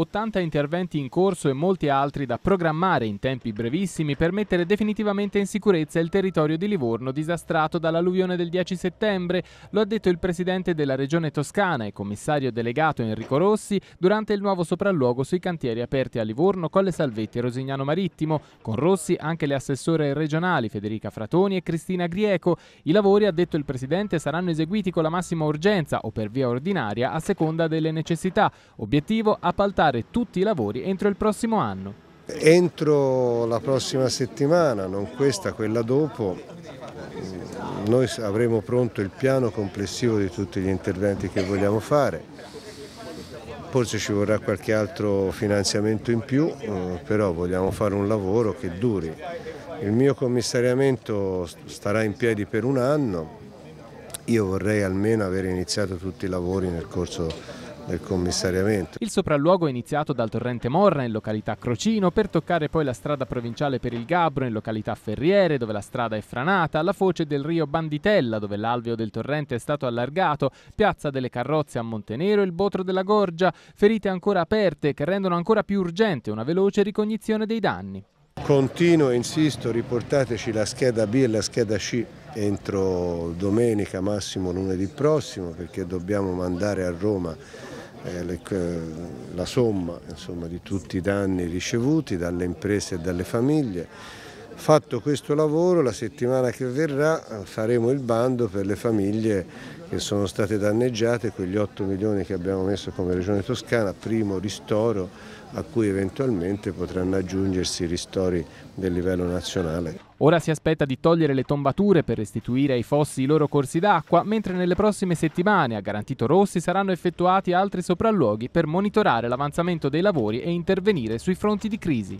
80 interventi in corso e molti altri da programmare in tempi brevissimi per mettere definitivamente in sicurezza il territorio di Livorno disastrato dall'alluvione del 10 settembre, lo ha detto il presidente della regione toscana e commissario delegato Enrico Rossi durante il nuovo sopralluogo sui cantieri aperti a Livorno, con le salvette Rosignano Marittimo, con Rossi anche le assessore regionali Federica Fratoni e Cristina Grieco. I lavori, ha detto il presidente, saranno eseguiti con la massima urgenza o per via ordinaria a seconda delle necessità. Obiettivo appaltare completare tutti i lavori entro il prossimo anno. Entro la prossima settimana, non questa, quella dopo, noi avremo pronto il piano complessivo di tutti gli interventi che vogliamo fare. Forse ci vorrà qualche altro finanziamento in più, eh, però vogliamo fare un lavoro che duri. Il mio commissariamento starà in piedi per un anno, io vorrei almeno aver iniziato tutti i lavori nel corso del commissariamento. Il sopralluogo è iniziato dal torrente Morra in località Crocino per toccare poi la strada provinciale per il Gabro in località Ferriere dove la strada è franata, la foce del rio Banditella dove l'alveo del torrente è stato allargato, piazza delle Carrozze a Montenero e il Botro della Gorgia, ferite ancora aperte che rendono ancora più urgente una veloce ricognizione dei danni. Continuo, e insisto, riportateci la scheda B e la scheda C entro domenica, massimo lunedì prossimo, perché dobbiamo mandare a Roma la somma insomma, di tutti i danni ricevuti dalle imprese e dalle famiglie Fatto questo lavoro, la settimana che verrà eh, faremo il bando per le famiglie che sono state danneggiate, quegli 8 milioni che abbiamo messo come Regione Toscana, primo ristoro a cui eventualmente potranno aggiungersi ristori del livello nazionale. Ora si aspetta di togliere le tombature per restituire ai fossi i loro corsi d'acqua, mentre nelle prossime settimane, a garantito Rossi, saranno effettuati altri sopralluoghi per monitorare l'avanzamento dei lavori e intervenire sui fronti di crisi.